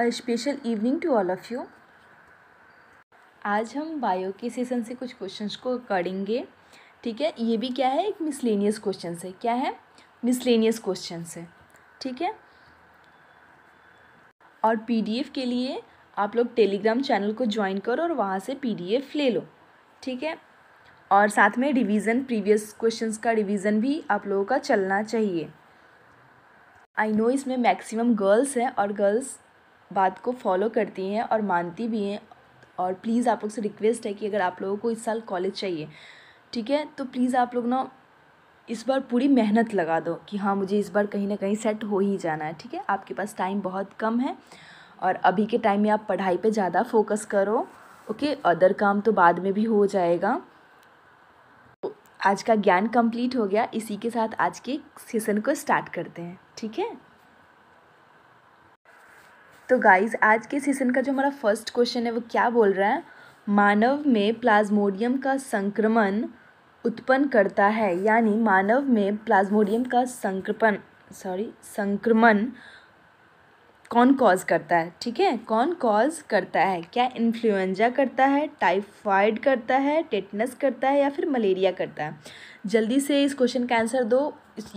a special evening to all of you आज हम bio के सेशन से कुछ क्वेश्चंस को करेंगे ठीक है ये भी क्या है एक मिसलेनियस क्वेश्चन है क्या है मिसलेनियस क्वेश्चन है ठीक है और पीडीएफ के लिए आप लोग टेलीग्राम चैनल को ज्वाइन करो और वहाँ से पीडीएफ ले लो ठीक है और साथ में रिवीजन प्रीवियस क्वेश्चंस का रिवीजन भी आप लोगों का चलना चाहिए आई नो इसमें मैक्सिमम गर्ल्स हैं और गर्ल्स बात को फॉलो करती हैं और मानती भी हैं और प्लीज़ आप लोग से रिक्वेस्ट है कि अगर आप लोगों को इस साल कॉलेज चाहिए ठीक है तो प्लीज़ आप लोग ना इस बार पूरी मेहनत लगा दो कि हाँ मुझे इस बार कहीं ना कहीं सेट हो ही जाना है ठीक है आपके पास टाइम बहुत कम है और अभी के टाइम में आप पढ़ाई पे ज़्यादा फोकस करो ओके अदर काम तो बाद में भी हो जाएगा तो आज का ज्ञान कंप्लीट हो गया इसी के साथ आज के सेशन को स्टार्ट करते हैं ठीक है तो गाइज आज के सीजन का जो हमारा फर्स्ट क्वेश्चन है वो क्या बोल रहा है मानव में प्लाज्मोडियम का संक्रमण उत्पन्न करता है यानी मानव में प्लाज्मोडियम का संक्रपण सॉरी संक्रमण कौन कॉज करता है ठीक है कौन कॉज करता है क्या इन्फ्लुएंजा करता है टाइफाइड करता है टेटनस करता है या फिर मलेरिया करता है जल्दी से इस क्वेश्चन का आंसर दो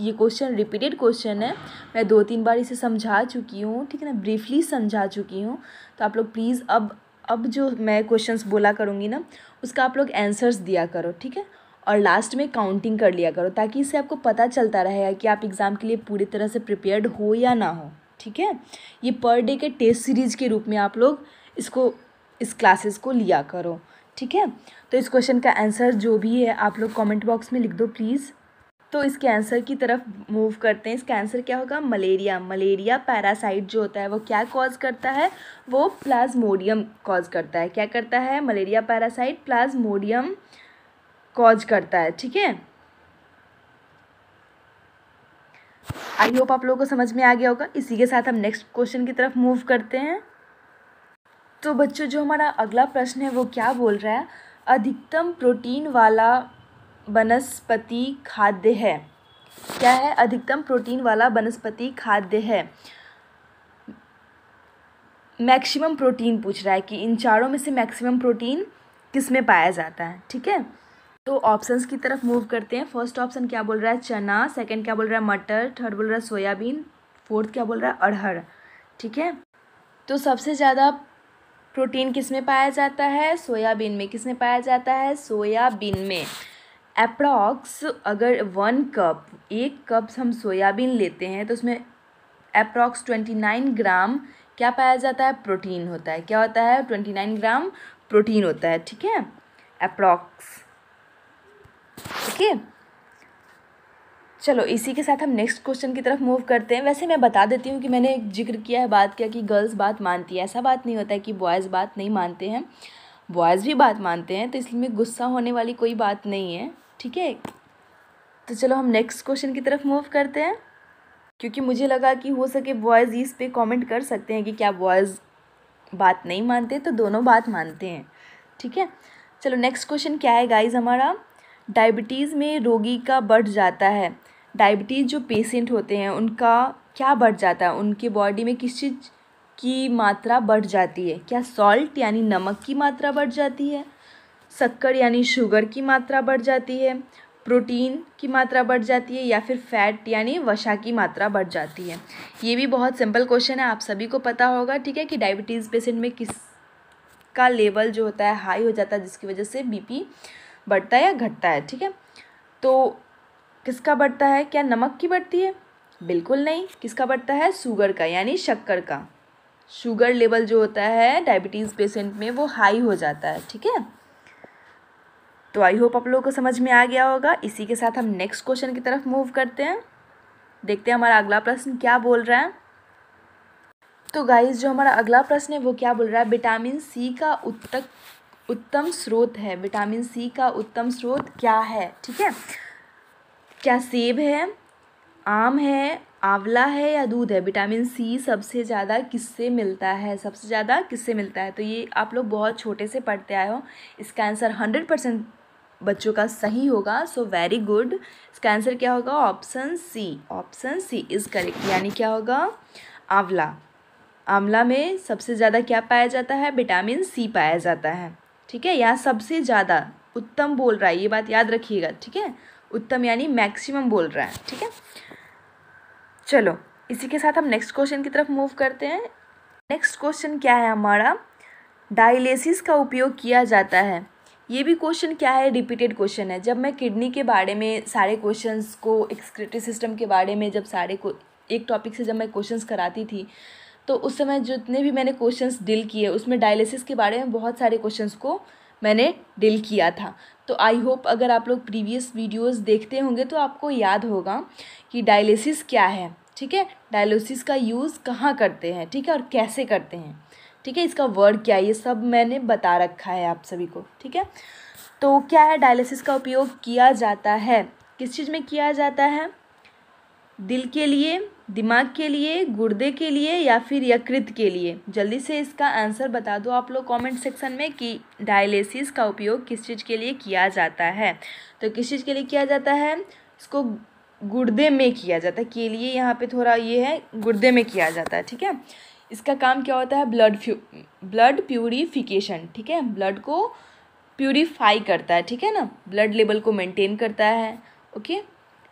ये क्वेश्चन रिपीटेड क्वेश्चन है मैं दो तीन बार इसे समझा चुकी हूँ ठीक है ना ब्रीफली समझा चुकी हूँ तो आप लोग प्लीज़ अब अब जो मैं क्वेश्चंस बोला करूँगी ना उसका आप लोग आंसर्स दिया करो ठीक है और लास्ट में काउंटिंग कर लिया करो ताकि इससे आपको पता चलता रहेगा कि आप एग्ज़ाम के लिए पूरी तरह से प्रिपेयर्ड हो या ना हो ठीक है ये पर डे के टेस्ट सीरीज के रूप में आप लोग इसको इस क्लासेस को लिया करो ठीक है तो इस क्वेश्चन का आंसर जो भी है आप लोग कमेंट बॉक्स में लिख दो प्लीज़ तो इसके आंसर की तरफ मूव करते हैं इसका आंसर क्या होगा मलेरिया मलेरिया पैरासाइट जो होता है वो क्या कॉज करता है वो प्लाज्मोडियम कॉज करता है क्या करता है मलेरिया पैरासाइट प्लाज्मोडियम कॉज करता है ठीक है आई होप आप लोगों को समझ में आ गया होगा इसी के साथ हम नेक्स्ट क्वेश्चन की तरफ मूव करते हैं तो बच्चों जो हमारा अगला प्रश्न है वो क्या बोल रहा है अधिकतम प्रोटीन वाला वनस्पति खाद्य है क्या है अधिकतम प्रोटीन वाला वनस्पति खाद्य है मैक्सिमम प्रोटीन पूछ रहा है कि इन चारों में से मैक्सिमम प्रोटीन किस में पाया जाता है ठीक है तो ऑप्शंस की तरफ मूव करते हैं फर्स्ट ऑप्शन क्या बोल रहा है चना सेकंड क्या बोल रहा है मटर थर्ड बोल रहा है सोयाबीन फोर्थ क्या बोल रहा है अरहर ठीक है तो सबसे ज़्यादा प्रोटीन किस में पाया जाता है सोयाबीन में किस में पाया जाता है सोयाबीन में अप्रॉक्स अगर वन कप एक कप हम सोयाबीन लेते हैं तो उसमें अप्रॉक्स ट्वेंटी नाइन ग्राम क्या पाया जाता है प्रोटीन होता है क्या होता है ट्वेंटी नाइन ग्राम प्रोटीन होता है ठीक है अप्रॉक्स ओके है चलो इसी के साथ हम नेक्स्ट क्वेश्चन की तरफ मूव करते हैं वैसे मैं बता देती हूँ कि मैंने एक जिक्र किया है बात किया कि गर्ल्स बात मानती है ऐसा बात नहीं होता है कि बॉयज़ बात नहीं मानते हैं बॉयज़ भी बात मानते हैं तो इसलिए गुस्सा होने वाली कोई बात नहीं है ठीक है तो चलो हम नेक्स्ट क्वेश्चन की तरफ मूव करते हैं क्योंकि मुझे लगा कि हो सके बॉयज़ इस पर कॉमेंट कर सकते हैं कि क्या बॉयज़ बात नहीं मानते तो दोनों बात मानते हैं ठीक है चलो नेक्स्ट क्वेश्चन क्या है गाइज हमारा डायबिटीज़ में रोगी का बढ़ जाता है डायबिटीज़ जो पेशेंट होते हैं उनका क्या बढ़ जाता है उनके बॉडी में किस चीज़ की मात्रा बढ़ जाती है क्या सॉल्ट यानी नमक की मात्रा बढ़ जाती है शक्कर यानी शुगर की मात्रा बढ़ जाती है प्रोटीन की मात्रा बढ़ जाती है या फिर फैट यानी वसा की मात्रा बढ़ जाती है ये भी बहुत सिंपल क्वेश्चन है आप सभी को पता होगा ठीक है कि डायबिटीज़ पेशेंट में किस का लेवल जो होता है हाई हो जाता है जिसकी वजह से बीपी बढ़ता है या घटता है ठीक है तो किसका बढ़ता है क्या नमक की बढ़ती है बिल्कुल नहीं किसका बढ़ता है शुगर का यानी शक्कर का शुगर लेवल जो होता है डायबिटीज़ पेशेंट में वो हाई हो जाता है ठीक है तो आई होप आप लोगों को समझ में आ गया होगा इसी के साथ हम नेक्स्ट क्वेश्चन की तरफ मूव करते हैं देखते हैं हमारा अगला प्रश्न क्या बोल रहा है तो गाइज जो हमारा अगला प्रश्न है वो क्या बोल रहा है विटामिन सी का उत्तक उत्तम स्रोत है विटामिन सी का उत्तम स्रोत क्या है ठीक है क्या सेब है आम है आंवला है या दूध है विटामिन सी सबसे ज़्यादा किससे मिलता है सबसे ज़्यादा किससे मिलता है तो ये आप लोग बहुत छोटे से पढ़ते आए हो इसका आंसर हंड्रेड परसेंट बच्चों का सही होगा सो वेरी गुड इसका आंसर क्या होगा option C option C is correct यानी क्या होगा आंवला आंवला में सबसे ज़्यादा क्या पाया जाता है विटामिन सी पाया जाता है ठीक है यहाँ सबसे ज़्यादा उत्तम बोल रहा है ये बात याद रखिएगा ठीक है उत्तम यानी मैक्सिमम बोल रहा है ठीक है चलो इसी के साथ हम नेक्स्ट क्वेश्चन की तरफ मूव करते हैं नेक्स्ट क्वेश्चन क्या है हमारा डायलिसिस का उपयोग किया जाता है ये भी क्वेश्चन क्या है रिपीटेड क्वेश्चन है जब मैं किडनी के बारे में सारे क्वेश्चंस को एक्सक्रेटिव सिस्टम के बारे में जब सारे को एक टॉपिक से जब मैं क्वेश्चंस कराती थी तो उस समय जितने भी मैंने क्वेश्चंस डील किए उसमें डायलिसिस के बारे में बहुत सारे क्वेश्चंस को मैंने डील किया था तो आई होप अगर आप लोग प्रीवियस वीडियोस देखते होंगे तो आपको याद होगा कि डायलिसिस क्या है ठीक है डायलिसिस का यूज़ कहाँ करते हैं ठीक है और कैसे करते हैं ठीक है इसका वर्ड क्या है ये सब मैंने बता रखा है आप सभी को ठीक है तो क्या है डायलिसिस का उपयोग किया जाता है किस चीज़ में किया जाता है दिल के लिए दिमाग के लिए गुर्दे के लिए या फिर यकृत के लिए जल्दी से इसका आंसर बता दो आप लोग कमेंट सेक्शन में कि डायलिसिस का उपयोग किस चीज़ के लिए किया जाता है तो किस चीज़ के लिए किया जाता है इसको गुर्दे में किया जाता है के लिए यहाँ पे थोड़ा ये है गुर्दे में किया जाता है ठीक है इसका काम क्या होता है ब्लड फ्यू ब्लड प्योरीफिकेशन ठीक है ब्लड को प्यूरीफाई करता है ठीक है ना ब्लड लेवल को मेनटेन करता है ओके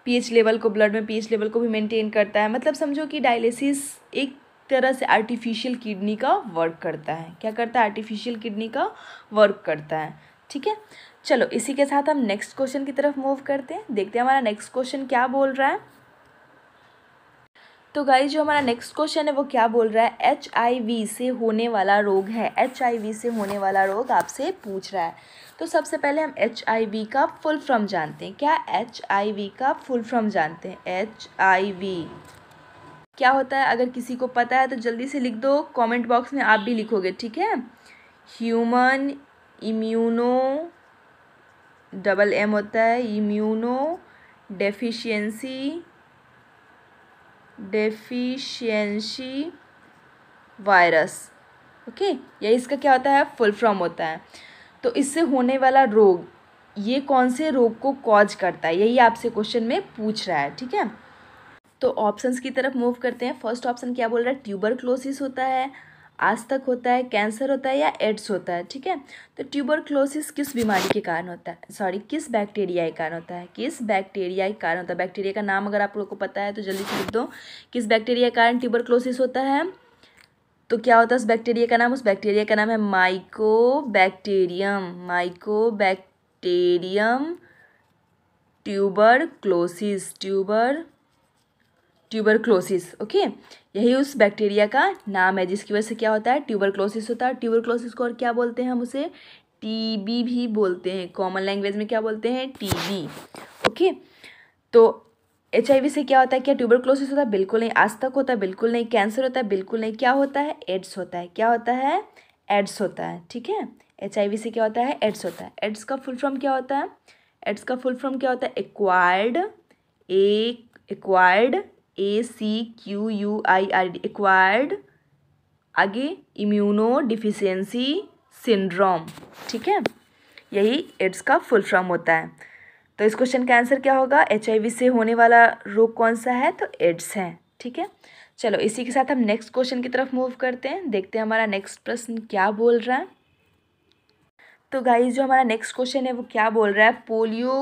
पीएच लेवल को ब्लड में पीएच लेवल को भी मेंटेन करता है मतलब समझो कि डायलिसिस एक तरह से आर्टिफिशियल किडनी का वर्क करता है क्या करता है आर्टिफिशियल किडनी का वर्क करता है ठीक है चलो इसी के साथ हम नेक्स्ट क्वेश्चन की तरफ मूव करते हैं देखते हैं हमारा नेक्स्ट क्वेश्चन क्या बोल रहा है तो गाई जो हमारा नेक्स्ट क्वेश्चन है वो क्या बोल रहा है एच आई वी से होने वाला रोग है एच आई वी से होने वाला रोग आपसे पूछ रहा है तो सबसे पहले हम एच आई वी का फुल फॉर्म जानते हैं क्या एच आई वी का फुल फॉर्म जानते हैं एच आई वी क्या होता है अगर किसी को पता है तो जल्दी से लिख दो कमेंट बॉक्स में आप भी लिखोगे ठीक है ह्यूमन इम्यूनो डबल एम होता है immunodeficiency deficiency virus okay या इसका क्या होता है फुल फॉर्म होता है तो इससे होने वाला रोग ये कौन से रोग को कॉज करता है यही आपसे क्वेश्चन में पूछ रहा है ठीक है तो ऑप्शंस की तरफ मूव करते हैं फर्स्ट ऑप्शन क्या बोल रहा है ट्यूबर क्लोसिस होता है आज तक होता है कैंसर होता है या एड्स होता है ठीक है तो ट्यूबर क्लोसिस किस बीमारी के कारण होता है सॉरी किस बैक्टीरिया के कारण होता है किस बैक्टीरिया के कारण होता है बैक्टीरिया का नाम अगर आप लोगों को पता है तो जल्दी से लिख दो किस बैक्टीरिया के कारण ट्यूबर क्लोसिस होता है तो क्या होता है उस बैक्टीरिया का नाम उस बैक्टीरिया का नाम है mycobacterium mycobacterium tuberculosis tuber tuberculosis okay यही उस बैक्टीरिया का नाम है जिसकी वजह से क्या होता है ट्यूबर क्लोसिस होता है ट्यूबर क्लोसिस को और क्या बोलते हैं हम उसे टीबी भी बोलते हैं कॉमन लैंग्वेज में क्या बोलते हैं टीबी ओके तो एच से क्या होता है क्या ट्यूबरक्लोसिस होता है बिल्कुल नहीं आज तक होता है बिल्कुल नहीं कैंसर होता है बिल्कुल नहीं क्या होता है एड्स होता है क्या होता है एड्स होता है ठीक है एच से क्या होता है एड्स होता है एड्स का फुल फॉर्म क्या होता है एड्स का फुल फॉर्म क्या होता है acquired acquired A C Q U I R D acquired आगे इम्यूनो डिफिशियंसी सिंड्रोम ठीक है यही एड्स का फुल फॉर्म होता है तो इस क्वेश्चन का आंसर क्या होगा एच से होने वाला रोग कौन सा है तो एड्स है ठीक है चलो इसी के साथ हम नेक्स्ट क्वेश्चन की तरफ मूव करते हैं देखते हैं हमारा नेक्स्ट प्रश्न क्या बोल रहा है तो गाइज जो हमारा नेक्स्ट क्वेश्चन है वो क्या बोल रहा है पोलियो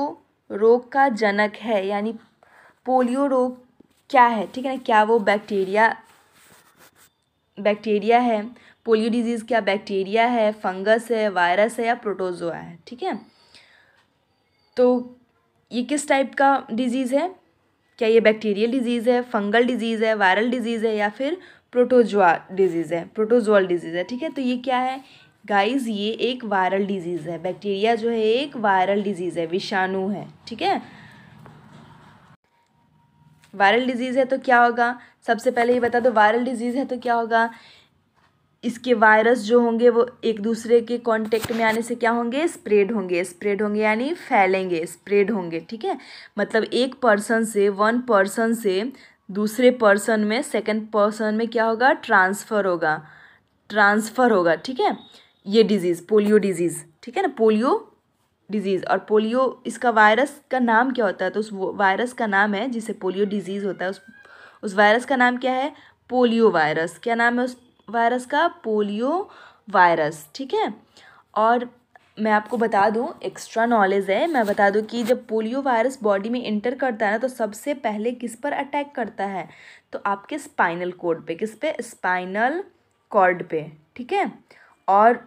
रोग का जनक है यानी पोलियो रोग क्या है ठीक है ना क्या वो बैक्टीरिया बैक्टीरिया है पोलियो डिजीज़ क्या बैक्टीरिया है फंगस है वायरस है या प्रोटोजोआ है ठीक है तो ये किस टाइप का डिजीज़ है क्या ये बैक्टीरियल डिजीज़ है फंगल डिजीज़ है वायरल डिजीज़ है या फिर प्रोटोजोआ डिजीज़ है प्रोटोजोअल डिजीज़ है ठीक है तो ये क्या है गाइस ये एक वायरल डिजीज़ है बैक्टीरिया जो है एक वायरल डिजीज़ है विषाणु है ठीक है वायरल डिजीज़ है तो क्या होगा सबसे पहले ये बता दो वायरल डिजीज़ है तो क्या होगा इसके वायरस जो होंगे वो एक दूसरे के कांटेक्ट में आने से क्या होंगे स्प्रेड होंगे स्प्रेड होंगे यानी फैलेंगे स्प्रेड होंगे ठीक है मतलब एक पर्सन से वन पर्सन से दूसरे पर्सन में सेकंड पर्सन में क्या होगा ट्रांसफ़र होगा ट्रांसफ़र होगा ठीक है ये डिजीज़ पोलियो डिजीज़ ठीक है ना पोलियो डिजीज़ और पोलियो इसका वायरस का नाम क्या होता है तो उस वायरस का नाम है जिसे पोलियो डिजीज़ होता है उस उस वायरस का नाम क्या है पोलियो वायरस क्या नाम है उस वायरस का पोलियो वायरस ठीक है और मैं आपको बता दूं एक्स्ट्रा नॉलेज है मैं बता दूं कि जब पोलियो वायरस बॉडी में इंटर करता है ना तो सबसे पहले किस पर अटैक करता है तो आपके स्पाइनल कोड पे किस पे स्पाइनल कॉर्ड पे ठीक है और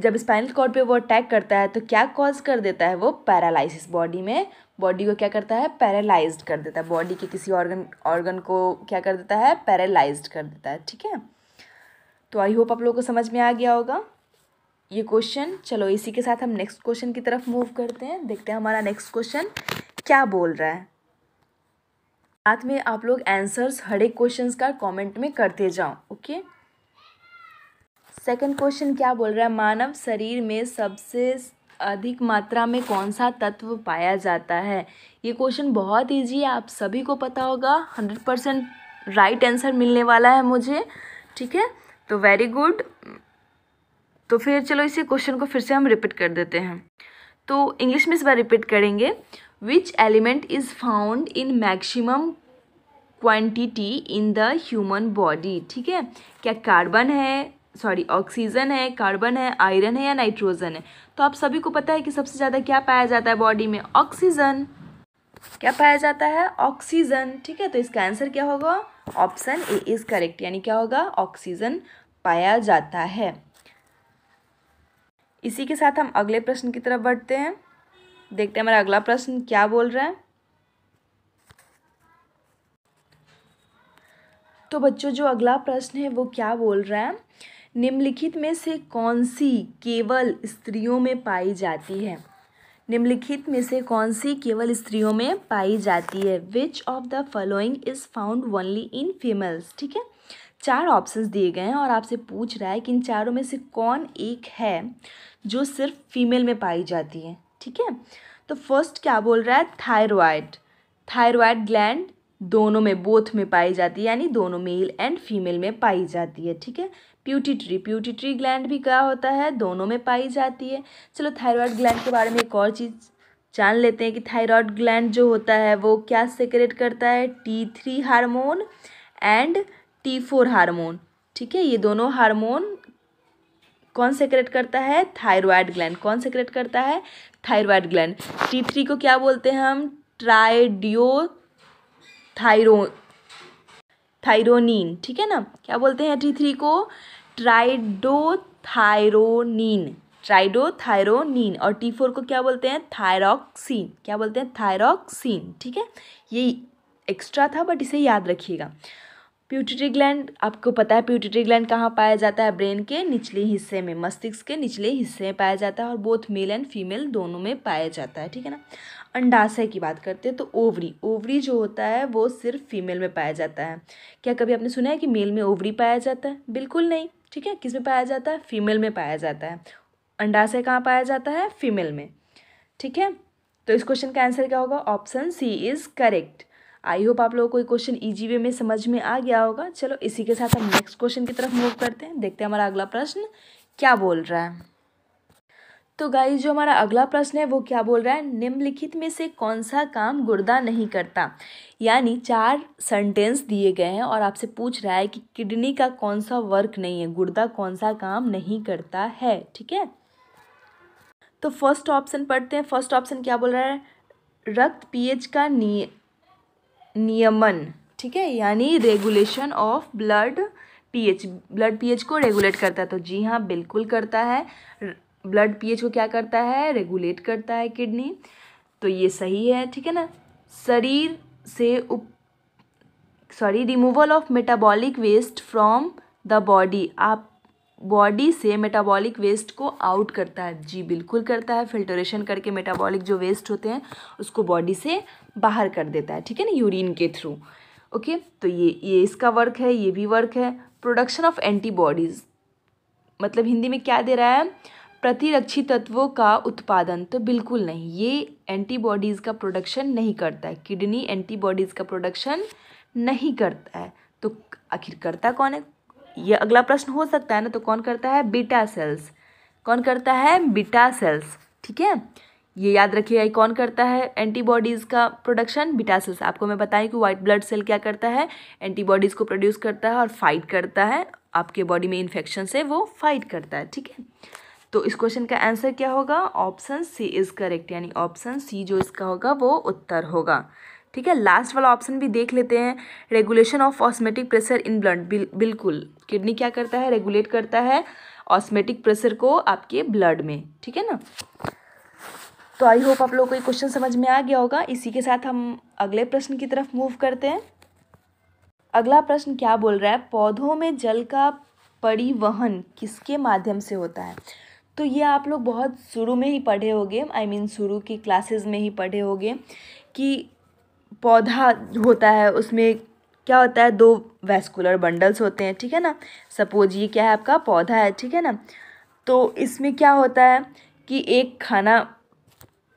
जब स्पाइनल कॉर्ड पे वो अटैक करता है तो क्या कॉज कर देता है वो पैरालाइसिस बॉडी में बॉडी को क्या करता है पैरालाइज्ड कर देता है बॉडी के किसी ऑर्गन ऑर्गन को क्या कर देता है पैरालाइज्ड कर देता है ठीक है तो आई होप आप लोगों को समझ में आ गया होगा ये क्वेश्चन चलो इसी के साथ हम नेक्स्ट क्वेश्चन की तरफ मूव करते हैं देखते हैं हमारा नेक्स्ट क्वेश्चन क्या बोल रहा है साथ में आप लोग आंसर्स हर एक क्वेश्चन का कमेंट में करते जाओ ओके सेकंड क्वेश्चन क्या बोल रहा है मानव शरीर में सबसे अधिक मात्रा में कौन सा तत्व पाया जाता है ये क्वेश्चन बहुत ईजी है आप सभी को पता होगा हंड्रेड परसेंट राइट आंसर मिलने वाला है मुझे ठीक है तो वेरी गुड तो फिर चलो इसी क्वेश्चन को फिर से हम रिपीट कर देते हैं तो इंग्लिश में इस बार रिपीट करेंगे which element is found in maximum quantity in the human body ठीक है क्या कार्बन है सॉरी ऑक्सीजन है कार्बन है आयरन है या नाइट्रोजन है तो आप सभी को पता है कि सबसे ज़्यादा क्या पाया जाता है बॉडी में ऑक्सीजन क्या पाया जाता है ऑक्सीजन ठीक है तो इसका आंसर क्या होगा ऑप्शन ए इज़ करेक्ट यानी क्या होगा ऑक्सीजन पाया जाता है इसी के साथ हम अगले प्रश्न की तरफ बढ़ते हैं देखते हैं हमारा अगला प्रश्न क्या बोल रहा है तो बच्चों जो अगला प्रश्न है वो क्या बोल रहा है निम्नलिखित में से कौन सी केवल स्त्रियों में पाई जाती है निम्नलिखित में से कौन सी केवल स्त्रियों में पाई जाती है which of the following is found only in females ठीक है चार ऑप्शंस दिए गए हैं और आपसे पूछ रहा है कि इन चारों में से कौन एक है जो सिर्फ फीमेल में पाई जाती है ठीक है तो फर्स्ट क्या बोल रहा है थायरॉयड थायरॉयड ग्लैंड दोनों में बोथ में पाई जाती है यानी दोनों मेल एंड फीमेल में पाई जाती है ठीक है प्यूटिट्री प्यूटिट्री ग्लैंड भी क्या होता है दोनों में पाई जाती है चलो थायराइड ग्लैंड के बारे में एक और चीज़ जान लेते हैं कि थायराइड ग्लैंड जो होता है वो क्या सेक्रेट करता है T three hormone and T four hormone ठीक है ये दोनों हारमोन कौन सेक्रेट करता है थायरॉयड ग्लैंड कौन सेक्रेट करता है थायरॉयड ग्लैंड टी थ्री को क्या बोलते हैं हम ट्राइडियो थायरो थायरोनिन ठीक है ना क्या बोलते हैं टी थ्री को ट्राइडोथायरोनिन ट्राइडोथायरोनिन और टी फोर को क्या बोलते हैं थायरोक्सिन क्या बोलते हैं थायरोक्सिन ठीक है ये एक्स्ट्रा था बट इसे याद रखिएगा प्यूटरी ग्लैंड आपको पता है प्यूटरी ग्लैंड कहाँ पाया जाता है ब्रेन के निचले हिस्से में मस्तिष्क के निचले हिस्से में पाया जाता है और बोथ मेल एंड फीमेल दोनों में पाया जाता है ठीक है ना अंडाशय की बात करते हैं तो ओवरी ओवरी जो होता है वो सिर्फ फीमेल में पाया जाता है क्या कभी आपने सुना है कि मेल में ओवरी पाया जाता है बिल्कुल नहीं ठीक है किस में पाया जाता है फीमेल में पाया जाता है अंडाशय कहाँ पाया जाता है फीमेल में ठीक है तो इस क्वेश्चन का आंसर क्या होगा option C is correct I hope आप लोगों को क्वेश्चन ईजी वे में समझ में आ गया होगा चलो इसी के साथ हम नेक्स्ट क्वेश्चन की तरफ मूव करते हैं देखते हैं हमारा अगला प्रश्न क्या बोल रहा है तो गाई जो हमारा अगला प्रश्न है वो क्या बोल रहा है निम्नलिखित में से कौन सा काम गुर्दा नहीं करता यानी चार सेंटेंस दिए गए हैं और आपसे पूछ रहा है कि किडनी का कौन सा वर्क नहीं है गुर्दा कौन सा काम नहीं करता है ठीक है तो फर्स्ट ऑप्शन पढ़ते हैं फर्स्ट ऑप्शन क्या बोल रहा है रक्त पीएच का नियमन ठीक है यानी regulation of blood pH blood pH को रेगुलेट करता है तो जी हाँ बिल्कुल करता है ब्लड पीएच को क्या करता है रेगुलेट करता है किडनी तो ये सही है ठीक है ना शरीर से उप sorry removal of metabolic waste from the body आप बॉडी से मेटाबॉलिक वेस्ट को आउट करता है जी बिल्कुल करता है फिल्टरेशन करके मेटाबॉलिक जो वेस्ट होते हैं उसको बॉडी से बाहर कर देता है ठीक है ना यूरिन के थ्रू ओके तो ये ये इसका वर्क है ये भी वर्क है प्रोडक्शन ऑफ एंटीबॉडीज़ मतलब हिंदी में क्या दे रहा है प्रतिरक्षी तत्वों का उत्पादन तो बिल्कुल नहीं ये एंटीबॉडीज़ का प्रोडक्शन नहीं करता है किडनी एंटीबॉडीज़ का प्रोडक्शन नहीं करता है तो आखिर करता कौन है ये अगला प्रश्न हो सकता है ना तो कौन करता है बीटा सेल्स कौन करता है बीटा सेल्स ठीक है ये याद रखिएगा कौन करता है एंटीबॉडीज़ का प्रोडक्शन बीटा सेल्स आपको मैं बताई कि व्हाइट ब्लड सेल क्या करता है एंटीबॉडीज़ को प्रोड्यूस करता है और फाइट करता है आपके बॉडी में इन्फेक्शन से वो फाइट करता है ठीक है तो इस क्वेश्चन का आंसर क्या होगा ऑप्शन सी इज़ करेक्ट यानी ऑप्शन सी जो इसका होगा वो उत्तर होगा ठीक है लास्ट वाला ऑप्शन भी देख लेते हैं regulation of osmotic pressure in blood बिल्कुल किडनी क्या करता है रेगुलेट करता है ऑस्मेटिक प्रेशर को आपके ब्लड में ठीक है ना तो आई होप आप लोग को ये क्वेश्चन समझ में आ गया होगा इसी के साथ हम अगले प्रश्न की तरफ मूव करते हैं अगला प्रश्न क्या बोल रहा है पौधों में जल का परिवहन किसके माध्यम से होता है तो ये आप लोग बहुत शुरू में ही पढ़े होंगे आई मीन शुरू की क्लासेस में ही पढ़े होंगे कि पौधा होता है उसमें क्या होता है दो वैस्कुलर बंडल्स होते हैं ठीक है ना सपोज ये क्या है आपका पौधा है ठीक है ना तो इसमें क्या होता है कि एक खाना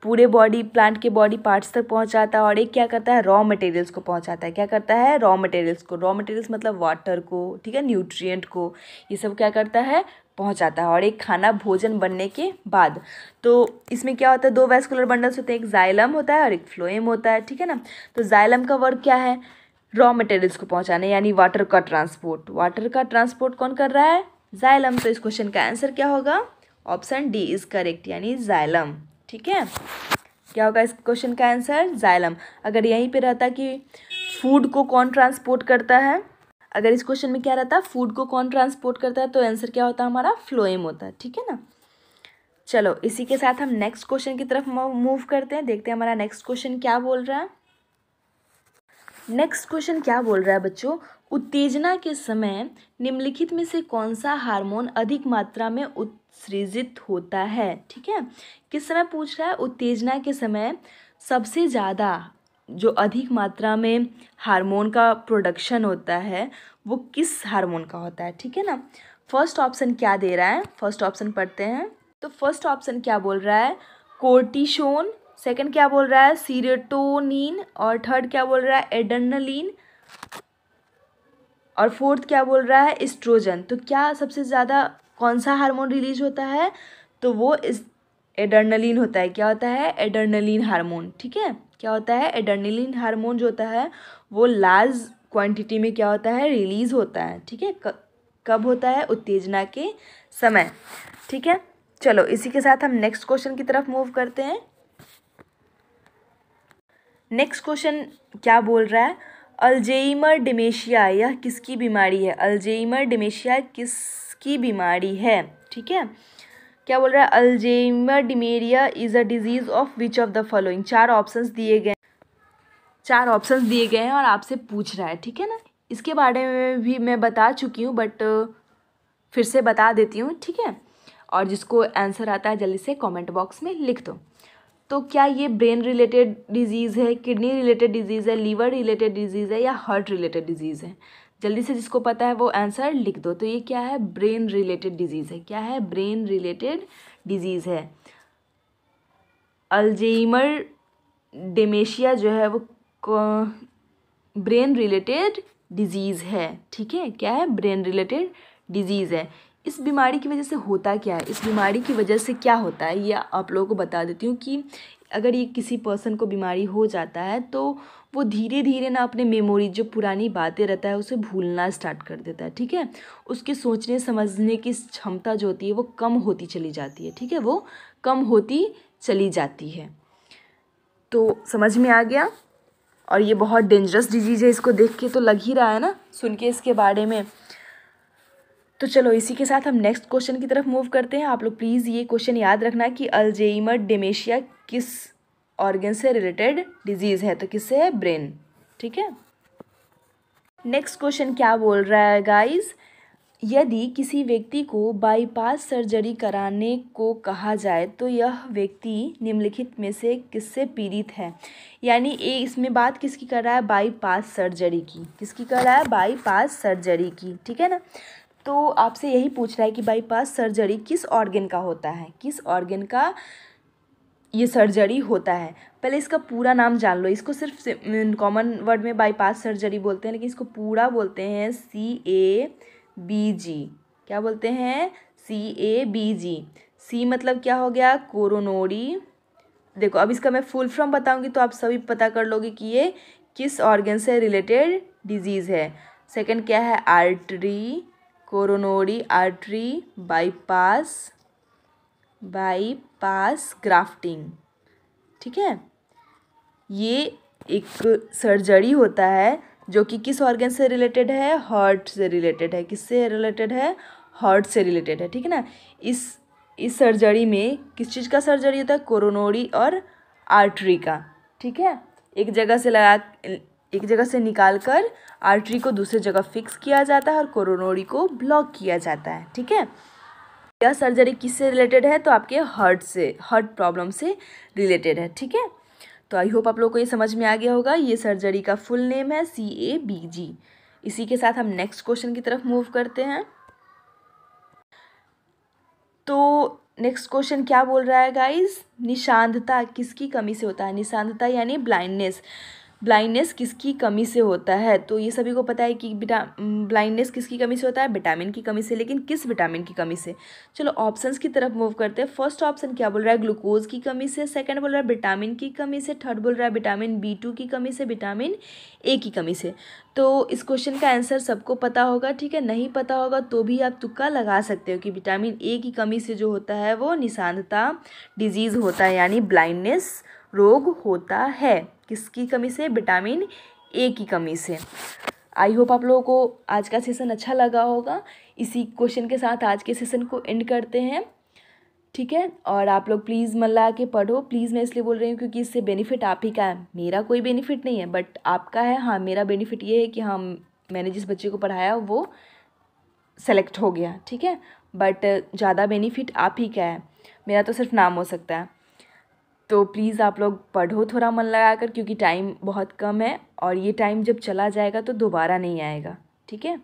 पूरे बॉडी प्लांट के बॉडी पार्ट्स तक पहुंचाता है और एक क्या करता है रॉ मटेरियल्स को पहुंचाता है क्या करता है रॉ मटेरियल्स को रॉ मटेरियल्स मतलब वाटर को ठीक है न्यूट्रिएंट को ये सब क्या करता है पहुंचाता है और एक खाना भोजन बनने के बाद तो इसमें क्या होता है दो वेस्कुलर बंडल्स होते हैं एक जाइलम होता है और एक फ्लोएम होता है ठीक है ना तो जाइलम का वर्क क्या है रॉ मटेरियल्स को पहुंचाने यानी वाटर का ट्रांसपोर्ट वाटर का ट्रांसपोर्ट कौन कर रहा है जाइलम तो इस क्वेश्चन का आंसर क्या होगा ऑप्शन डी इज़ करेक्ट यानी जाइलम ठीक है क्या होगा इस क्वेश्चन का आंसर जाइलम अगर यहीं पे रहता कि फूड को कौन ट्रांसपोर्ट करता है अगर इस क्वेश्चन में क्या रहता है फूड को कौन ट्रांसपोर्ट करता है तो आंसर क्या होता है हमारा फ्लोएम होता है ठीक है ना चलो इसी के साथ हम नेक्स्ट क्वेश्चन की तरफ मूव करते हैं देखते हैं हमारा नेक्स्ट क्वेश्चन क्या बोल रहा है नेक्स्ट क्वेश्चन क्या बोल रहा है बच्चों उत्तेजना के समय निम्नलिखित में से कौन सा हार्मोन अधिक मात्रा में उत्सृजित होता है ठीक है किस समय पूछ रहा है उत्तेजना के समय सबसे ज़्यादा जो अधिक मात्रा में हार्मोन का प्रोडक्शन होता है वो किस हार्मोन का होता है ठीक है ना फर्स्ट ऑप्शन क्या दे रहा है फर्स्ट ऑप्शन पढ़ते हैं तो फर्स्ट ऑप्शन क्या बोल रहा है कोर्टिशोन सेकंड क्या बोल रहा है सीरेटोनिन और थर्ड क्या बोल रहा है एडर्नलिन और फोर्थ क्या बोल रहा है एस्ट्रोजन तो क्या सबसे ज़्यादा कौन सा हार्मोन रिलीज होता है तो वो एडर्नलिन होता है क्या होता है एडर्नलिन हार्मोन ठीक है क्या होता है एडर्नलिन हार्मोन जो होता है वो लार्ज क्वांटिटी में क्या होता है रिलीज़ होता है ठीक है कब होता है उत्तेजना के समय ठीक है चलो इसी के साथ हम नेक्स्ट क्वेश्चन की तरफ मूव करते हैं नेक्स्ट क्वेश्चन क्या बोल रहा है अल्जेमर डिमेशिया यह किसकी बीमारी है अल्जेमर डिमेशिया किसकी बीमारी है ठीक है क्या बोल रहा है Alzheimer dementia is a disease of which of the following चार ऑप्शंस दिए गए चार ऑप्शंस दिए गए हैं और आपसे पूछ रहा है ठीक है ना इसके बारे में भी मैं बता चुकी हूँ बट फिर से बता देती हूँ ठीक है और जिसको आंसर आता है जल्दी से कमेंट बॉक्स में लिख दो तो क्या ये ब्रेन रिलेटेड डिजीज़ है किडनी रिलेटेड डिजीज़ है लीवर रिलेटेड डिजीज़ है या हार्ट रिलेटेड डिजीज़ है जल्दी से जिसको पता है वो आंसर लिख दो तो ये क्या है ब्रेन रिलेटेड डिजीज़ है क्या है ब्रेन रिलेटेड डिजीज़ है अल्जेमर डेमेशिया जो है वो ब्रेन रिलेटेड डिजीज़ है ठीक है क्या है ब्रेन रिलेटेड डिजीज़ है इस बीमारी की वजह से होता क्या है इस बीमारी की वजह से क्या होता है ये आप लोगों को बता देती हूँ कि अगर ये किसी पर्सन को बीमारी हो जाता है तो वो धीरे धीरे ना अपने मेमोरी जो पुरानी बातें रहता है उसे भूलना स्टार्ट कर देता है ठीक है उसके सोचने समझने की क्षमता जो होती है वो कम होती चली जाती है ठीक है वो कम होती चली जाती है तो समझ में आ गया और ये बहुत डेंजरस डिजीज़ है इसको देख के तो लग ही रहा है ना सुन के इसके बारे में तो चलो इसी के साथ हम नेक्स्ट क्वेश्चन की तरफ मूव करते हैं आप लोग प्लीज़ ये क्वेश्चन याद रखना कि अल्जेमर डेमेशिया किस ऑर्गन से रिलेटेड डिजीज़ है तो किससे है ब्रेन ठीक है नेक्स्ट क्वेश्चन क्या बोल रहा है गाइज यदि किसी व्यक्ति को बाईपास सर्जरी कराने को कहा जाए तो यह व्यक्ति निम्नलिखित में से किससे पीड़ित है यानी ए इसमें बात किसकी कर रहा है बाईपास सर्जरी की किसकी कर रहा है बाईपास सर्जरी की ठीक है ना तो आपसे यही पूछ रहा है कि बाईपास सर्जरी किस ऑर्गन का होता है किस ऑर्गन का ये सर्जरी होता है पहले इसका पूरा नाम जान लो इसको सिर्फ कॉमन वर्ड में बाईपास सर्जरी बोलते हैं लेकिन इसको पूरा बोलते हैं सी ए बी जी क्या बोलते हैं सी ए बी जी सी मतलब क्या हो गया कोरोनोरी देखो अब इसका मैं फुल फॉर्म बताऊंगी तो आप सभी पता कर लोगे कि ये किस ऑर्गन से रिलेटेड डिजीज़ है सेकंड क्या है artery coronary artery bypass bypass grafting ठीक है ये एक सर्जरी होता है जो कि किस ऑर्गन से रिलेटेड है हार्ट से रिलेटेड है किससे रिलेटेड है हार्ट से रिलेटेड है ठीक है ना इस इस सर्जरी में किस चीज़ का सर्जरी होता है कोरोनोरी और आर्टरी का ठीक है एक जगह से लगा एक जगह से निकाल कर आर्टरी को दूसरी जगह फिक्स किया जाता है और कोरोनोरी को ब्लॉक किया जाता है ठीक है यह सर्जरी किससे रिलेटेड है तो आपके हार्ट से हार्ट प्रॉब्लम से रिलेटेड है ठीक है तो आई होप आप लोग को ये समझ में आ गया होगा ये सर्जरी का फुल नेम है सी ए बी जी इसी के साथ हम नेक्स्ट क्वेश्चन की तरफ मूव करते हैं तो नेक्स्ट क्वेश्चन क्या बोल रहा है गाइज निशांतता किसकी कमी से होता है निशांतता यानी ब्लाइंडनेस ब्लाइंडनेस किसकी कमी से होता है तो ये सभी को पता है कि विटा ब्लाइंडनेस किसकी कमी से होता है विटामिन की कमी से लेकिन किस विटामिन की कमी से चलो ऑप्शंस की तरफ मूव करते हैं फर्स्ट ऑप्शन क्या बोल रहा है ग्लूकोज की कमी से सेकंड बोल रहा है विटामिन की कमी से थर्ड बोल रहा है विटामिन बी टू की कमी से विटामिन ए की कमी से तो इस क्वेश्चन का आंसर सबको पता होगा ठीक है नहीं पता होगा तो भी आप तुक्का लगा सकते हो कि विटामिन ए की कमी से जो होता है वो निशानता डिजीज़ होता है यानी ब्लाइंडनेस रोग होता है किसकी कमी से विटामिन ए की कमी से आई होप आप लोगों को आज का सेशन अच्छा लगा होगा इसी क्वेश्चन के साथ आज के सेशन को एंड करते हैं ठीक है और आप लोग प्लीज़ मन ला के पढ़ो प्लीज़ मैं इसलिए बोल रही हूँ क्योंकि इससे बेनिफिट आप ही का है मेरा कोई बेनिफिट नहीं है बट आपका है हाँ मेरा बेनिफिट ये है कि हम मैंने जिस बच्चे को पढ़ाया वो सेलेक्ट हो गया ठीक है बट ज़्यादा बेनिफिट आप ही का है मेरा तो सिर्फ नाम हो सकता है तो प्लीज़ आप लोग पढ़ो थोड़ा मन लगा कर क्योंकि टाइम बहुत कम है और ये टाइम जब चला जाएगा तो दोबारा नहीं आएगा ठीक है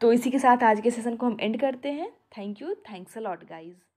तो इसी के साथ आज के सेशन को हम एंड करते हैं thank you thanks a lot guys